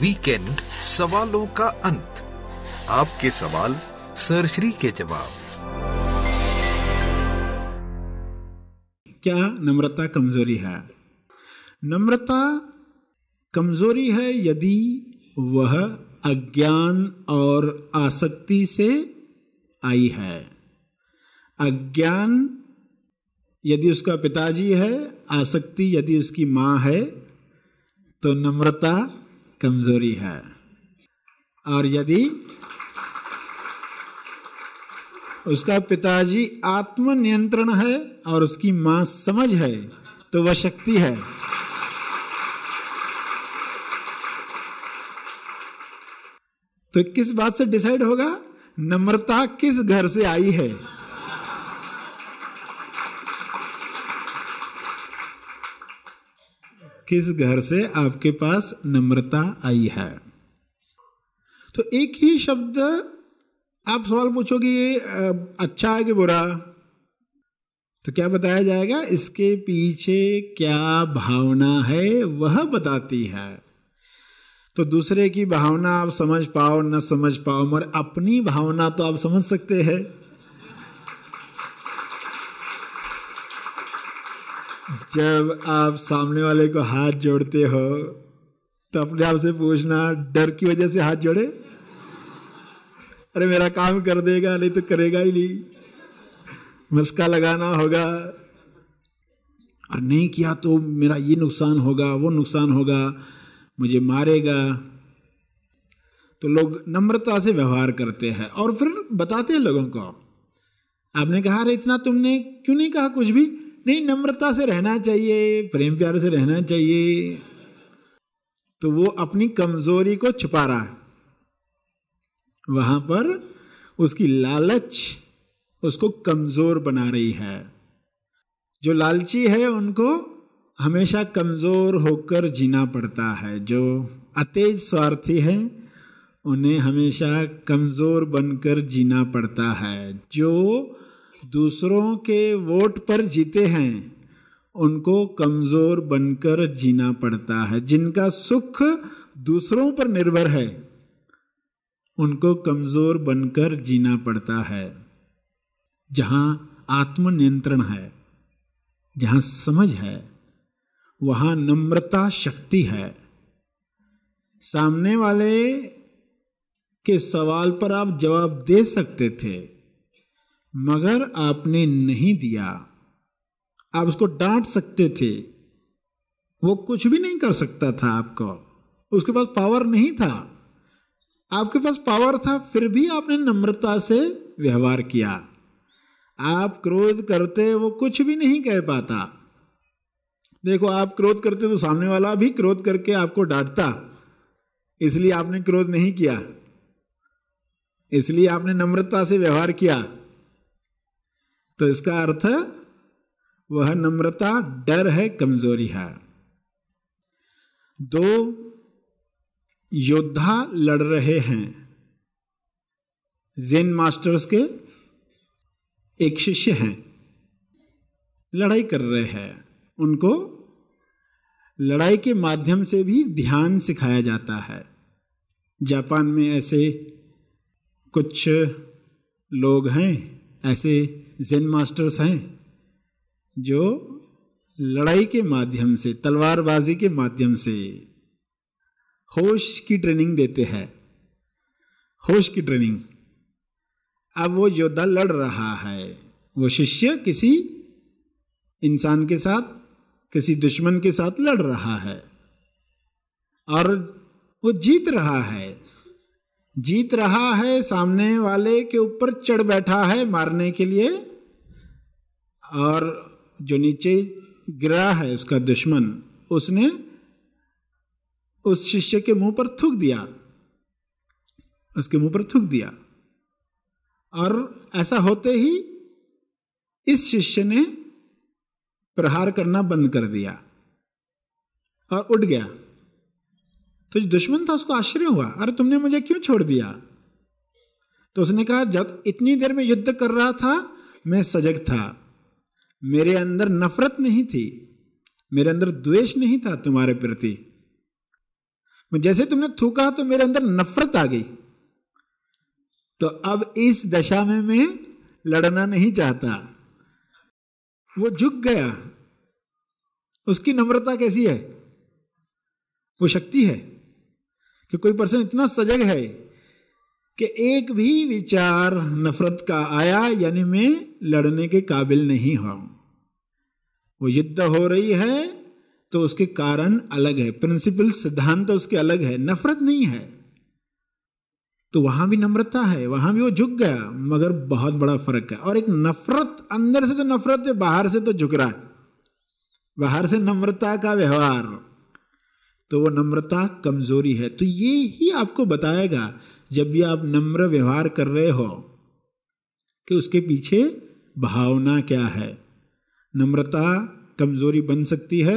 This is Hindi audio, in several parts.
वीकेंड सवालों का अंत आपके सवाल सरश्री के जवाब क्या नम्रता कमजोरी है नम्रता कमजोरी है यदि वह अज्ञान और आसक्ति से आई है अज्ञान यदि उसका पिताजी है आसक्ति यदि उसकी माँ है तो नम्रता कमजोरी है और यदि उसका पिताजी आत्मनियंत्रण है और उसकी माँ समझ है तो वह शक्ति है तो किस बात से डिसाइड होगा नम्रता किस घर से आई है किस घर से आपके पास नम्रता आई है तो एक ही शब्द आप सवाल पूछोगे ये अच्छा है कि बुरा तो क्या बताया जाएगा इसके पीछे क्या भावना है वह बताती है तो दूसरे की भावना आप समझ पाओ न समझ पाओ मगर अपनी भावना तो आप समझ सकते हैं जब आप सामने वाले को हाथ जोड़ते हो तो अपने आप से पूछना डर की वजह से हाथ जोड़े अरे मेरा काम कर देगा नहीं तो करेगा ही नहीं मस्का लगाना होगा और नहीं किया तो मेरा ये नुकसान होगा वो नुकसान होगा मुझे मारेगा तो लोग नम्रता से व्यवहार करते हैं और फिर बताते हैं लोगों को आपने कहा अरे इतना तुमने क्यों नहीं कहा कुछ भी नहीं नम्रता से रहना चाहिए प्रेम प्यार से रहना चाहिए तो वो अपनी कमजोरी को छुपा रहा है वहां पर उसकी लालच उसको कमजोर बना रही है जो लालची है उनको हमेशा कमजोर होकर जीना पड़ता है जो अतेज स्वार्थी है उन्हें हमेशा कमजोर बनकर जीना पड़ता है जो दूसरों के वोट पर जीते हैं उनको कमज़ोर बनकर जीना पड़ता है जिनका सुख दूसरों पर निर्भर है उनको कमज़ोर बनकर जीना पड़ता है जहाँ आत्मनियंत्रण है जहाँ समझ है वहाँ नम्रता शक्ति है सामने वाले के सवाल पर आप जवाब दे सकते थे मगर आपने नहीं दिया आप उसको डांट सकते थे वो कुछ भी नहीं कर सकता था आपको उसके पास पावर नहीं था आपके पास पावर था फिर भी आपने नम्रता से व्यवहार किया आप क्रोध करते वो कुछ भी नहीं कह पाता देखो आप क्रोध करते तो सामने वाला भी क्रोध करके आपको डांटता इसलिए आपने क्रोध नहीं किया इसलिए आपने नम्रता से व्यवहार किया तो इसका अर्थ वह नम्रता डर है कमजोरी है दो योद्धा लड़ रहे हैं जेन मास्टर्स के एक शिष्य हैं लड़ाई कर रहे हैं उनको लड़ाई के माध्यम से भी ध्यान सिखाया जाता है जापान में ऐसे कुछ लोग हैं ऐसे जेन मास्टर्स हैं जो लड़ाई के माध्यम से तलवारबाजी के माध्यम से होश की ट्रेनिंग देते हैं होश की ट्रेनिंग अब वो योद्धा लड़ रहा है वो शिष्य किसी इंसान के साथ किसी दुश्मन के साथ लड़ रहा है और वो जीत रहा है जीत रहा है सामने वाले के ऊपर चढ़ बैठा है मारने के लिए और जो नीचे गिरा है उसका दुश्मन उसने उस शिष्य के मुंह पर थूक दिया उसके मुंह पर थूक दिया और ऐसा होते ही इस शिष्य ने प्रहार करना बंद कर दिया और उठ गया तो जो दुश्मन था उसको आश्चर्य हुआ अरे तुमने मुझे क्यों छोड़ दिया तो उसने कहा जब इतनी देर में युद्ध कर रहा था मैं सजग था मेरे अंदर नफरत नहीं थी मेरे अंदर द्वेष नहीं था तुम्हारे प्रति जैसे तुमने थूका तो मेरे अंदर नफरत आ गई तो अब इस दशा में मैं लड़ना नहीं चाहता वो झुक गया उसकी नम्रता कैसी है वो शक्ति है कि कोई पर्सन इतना सजग है कि एक भी विचार नफरत का आया यानी मैं लड़ने के काबिल नहीं हुआ वो युद्ध हो रही है तो उसके कारण अलग है प्रिंसिपल सिद्धांत उसके अलग है नफरत नहीं है तो वहां भी नम्रता है वहां भी वो झुक गया मगर बहुत बड़ा फर्क है और एक नफरत अंदर से तो नफरत है बाहर से तो झुक रहा है बाहर से नम्रता का व्यवहार तो वो नम्रता कमजोरी है तो ये ही आपको बताएगा जब भी आप नम्र व्यवहार कर रहे हो कि उसके पीछे भावना क्या है नम्रता कमजोरी बन सकती है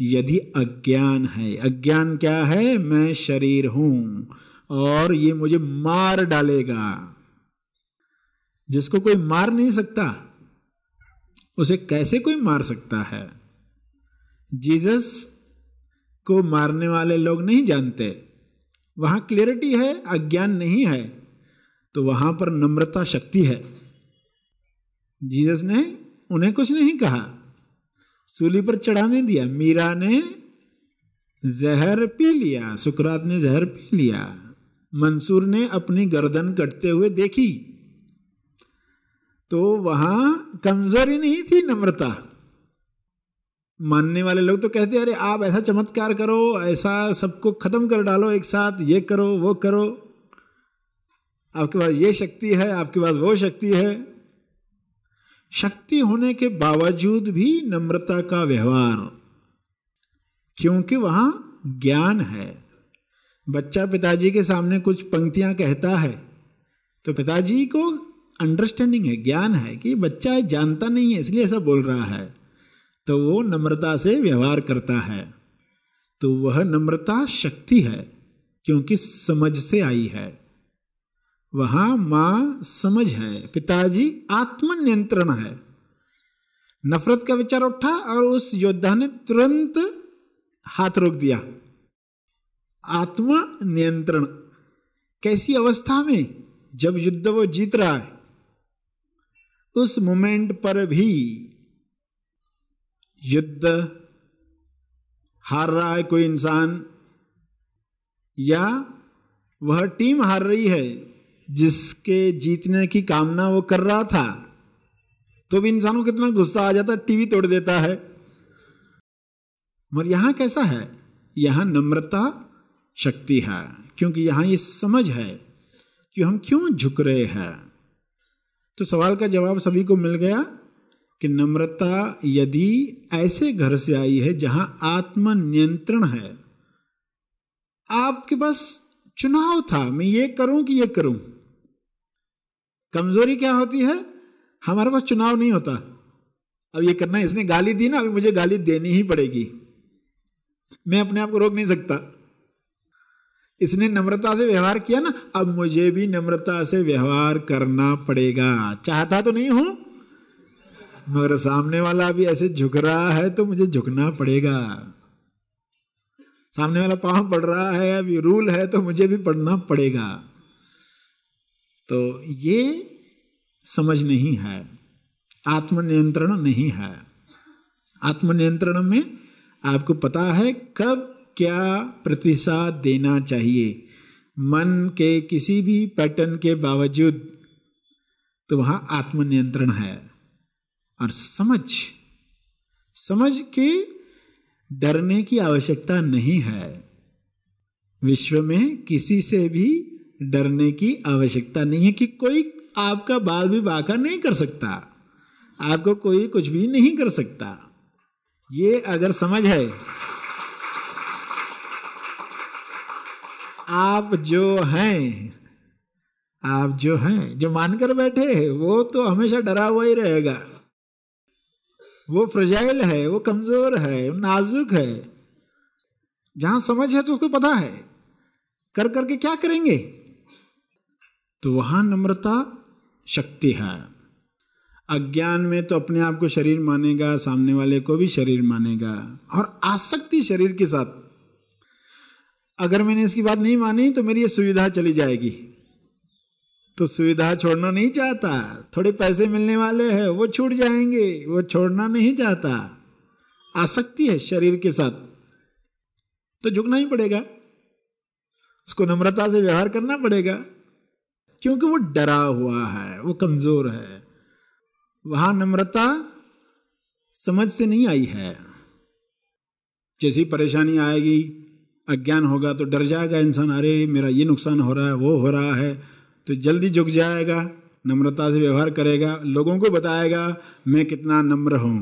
यदि अज्ञान है अज्ञान क्या है मैं शरीर हूं और ये मुझे मार डालेगा जिसको कोई मार नहीं सकता उसे कैसे कोई मार सकता है जीसस को मारने वाले लोग नहीं जानते वहाँ क्लियरिटी है अज्ञान नहीं है तो वहाँ पर नम्रता शक्ति है जीसस ने उन्हें कुछ नहीं कहा सूली पर चढ़ाने दिया मीरा ने जहर पी लिया सुकरात ने जहर पी लिया मंसूर ने अपनी गर्दन कटते हुए देखी तो वहां कमजोरी नहीं थी नम्रता मानने वाले लोग तो कहते हैं अरे आप ऐसा चमत्कार करो ऐसा सबको ख़त्म कर डालो एक साथ ये करो वो करो आपके पास ये शक्ति है आपके पास वो शक्ति है शक्ति होने के बावजूद भी नम्रता का व्यवहार क्योंकि वहाँ ज्ञान है बच्चा पिताजी के सामने कुछ पंक्तियाँ कहता है तो पिताजी को अंडरस्टैंडिंग है ज्ञान है कि बच्चा जानता नहीं है इसलिए ऐसा बोल रहा है तो वो नम्रता से व्यवहार करता है तो वह नम्रता शक्ति है क्योंकि समझ से आई है वहां मां समझ है पिताजी आत्मनियंत्रण है नफरत का विचार उठा और उस योद्धा ने तुरंत हाथ रोक दिया आत्म नियंत्रण कैसी अवस्था में जब युद्ध वो जीत रहा है उस मोमेंट पर भी युद्ध हार रहा है कोई इंसान या वह टीम हार रही है जिसके जीतने की कामना वो कर रहा था तो भी इंसान को कितना गुस्सा आ जाता टीवी तोड़ देता है मगर यहां कैसा है यहां नम्रता शक्ति है क्योंकि यहां ये समझ है कि हम क्यों झुक रहे हैं तो सवाल का जवाब सभी को मिल गया कि नम्रता यदि ऐसे घर से आई है जहां आत्म नियंत्रण है आपके पास चुनाव था मैं ये करूं कि ये करूं कमजोरी क्या होती है हमारे पास चुनाव नहीं होता अब ये करना है इसने गाली दी ना अभी मुझे गाली देनी ही पड़ेगी मैं अपने आप को रोक नहीं सकता इसने नम्रता से व्यवहार किया ना अब मुझे भी नम्रता से व्यवहार करना पड़ेगा चाहता तो नहीं हूं मगर सामने वाला अभी ऐसे झुक रहा है तो मुझे झुकना पड़ेगा सामने वाला पाँव पड़ रहा है अभी रूल है तो मुझे भी पढ़ना पड़ेगा तो ये समझ नहीं है आत्मनियंत्रण नहीं है आत्मनियंत्रण में आपको पता है कब क्या प्रतिसाद देना चाहिए मन के किसी भी पैटर्न के बावजूद तो वहाँ आत्मनियंत्रण है और समझ समझ के डरने की आवश्यकता नहीं है विश्व में किसी से भी डरने की आवश्यकता नहीं है कि कोई आपका बाल भी बाका नहीं कर सकता आपको कोई कुछ भी नहीं कर सकता ये अगर समझ है आप जो हैं आप जो हैं जो मानकर बैठे वो तो हमेशा डरा हुआ ही रहेगा वो फ्रजाइल है वो कमजोर है वो नाजुक है जहां समझ है तो उसको पता है कर करके क्या करेंगे तो वहां नम्रता शक्ति है अज्ञान में तो अपने आप को शरीर मानेगा सामने वाले को भी शरीर मानेगा और आसक्ति शरीर के साथ अगर मैंने इसकी बात नहीं मानी तो मेरी ये सुविधा चली जाएगी तो सुविधा छोड़ना नहीं चाहता थोड़े पैसे मिलने वाले हैं वो छूट जाएंगे वो छोड़ना नहीं चाहता आसक्ति है शरीर के साथ तो झुकना ही पड़ेगा उसको नम्रता से व्यवहार करना पड़ेगा क्योंकि वो डरा हुआ है वो कमजोर है वहां नम्रता समझ से नहीं आई है जैसी परेशानी आएगी अज्ञान होगा तो डर जाएगा इंसान अरे मेरा ये नुकसान हो रहा है वो हो रहा है तो जल्दी झुक जाएगा नम्रता से व्यवहार करेगा लोगों को बताएगा मैं कितना नम्र हूँ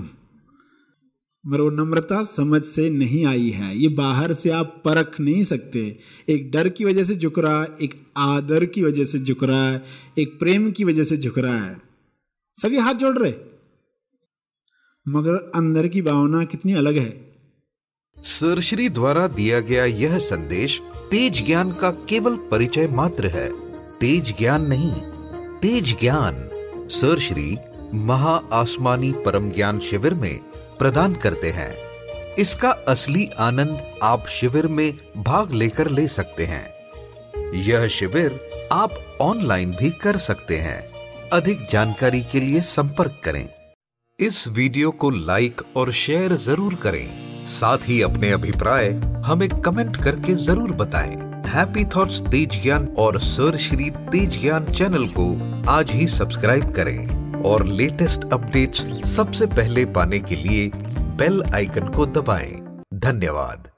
मगर वो नम्रता समझ से नहीं आई है ये बाहर से आप परख नहीं सकते एक डर की वजह से झुक रहा है एक आदर की वजह से झुक रहा है एक प्रेम की वजह से झुक रहा है सभी हाथ जोड़ रहे मगर अंदर की भावना कितनी अलग है सरश्री द्वारा दिया गया यह संदेश तेज ज्ञान का केवल परिचय मात्र है तेज ज्ञान नहीं तेज ज्ञान सर श्री महा आसमानी परम ज्ञान शिविर में प्रदान करते हैं इसका असली आनंद आप शिविर में भाग लेकर ले सकते हैं यह शिविर आप ऑनलाइन भी कर सकते हैं अधिक जानकारी के लिए संपर्क करें इस वीडियो को लाइक और शेयर जरूर करें साथ ही अपने अभिप्राय हमें कमेंट करके जरूर बताएं। हैप्पी थॉट्स तेज ज्ञान और सर श्री तेज ज्ञान चैनल को आज ही सब्सक्राइब करें और लेटेस्ट अपडेट्स सबसे पहले पाने के लिए बेल आइकन को दबाएं। धन्यवाद